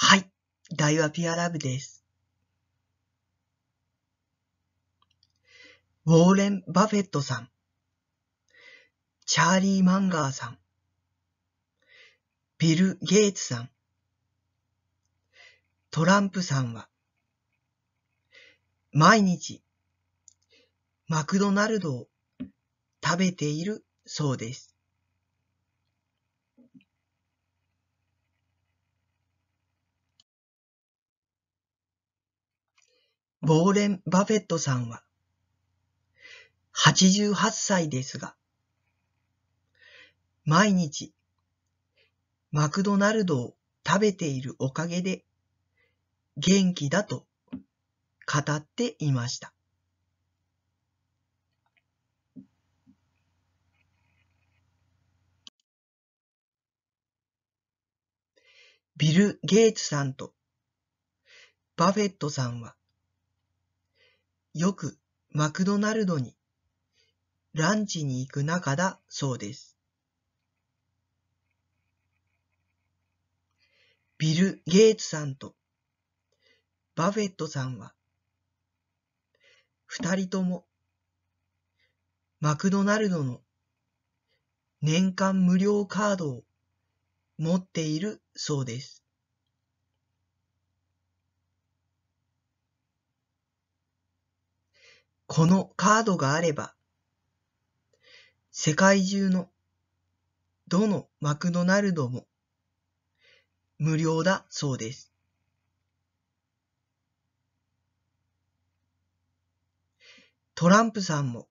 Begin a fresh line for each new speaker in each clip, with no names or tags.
はい。大和ピアラブです。ウォーレン・バフェットさん。チャーリー・マンガーさん。ビル・ゲイツさん。トランプさんは、毎日、マクドナルドを食べているそうです。ウォーレン・バフェットさんは、88歳ですが、毎日、マクドナルドを食べているおかげで、元気だと語っていました。ビル・ゲイツさんとバフェットさんはよくマクドナルドにランチに行く仲だそうです。ビル・ゲイツさんとバフェットさんは二人ともマクドナルドの年間無料カードを持っているそうです。このカードがあれば、世界中のどのマクドナルドも無料だそうです。トランプさんも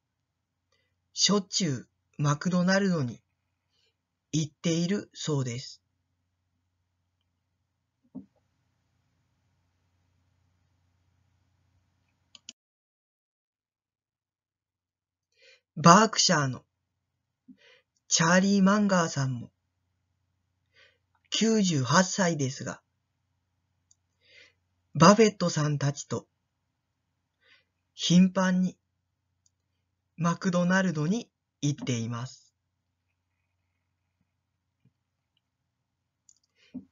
しょっちゅうマクドナルドに行っているそうです。バークシャーのチャーリー・マンガーさんも98歳ですが、バフェットさんたちと頻繁にマクドナルドに行っています。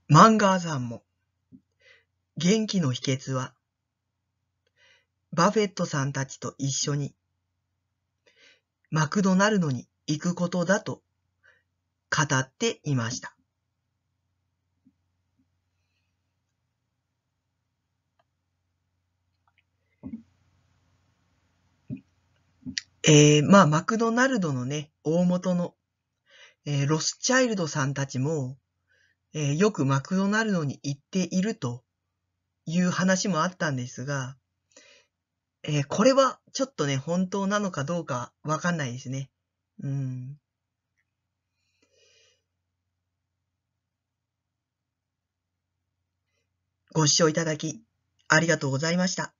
マンガーさんも元気の秘訣はバフェットさんたちと一緒にマクドナルドに行くことだと語っていました。えー、まあ、マクドナルドのね、大元の、えー、ロスチャイルドさんたちも、えー、よくマクドナルドに行っているという話もあったんですが、えー、これはちょっとね、本当なのかどうかわかんないですね。うん。ご視聴いただき、ありがとうございました。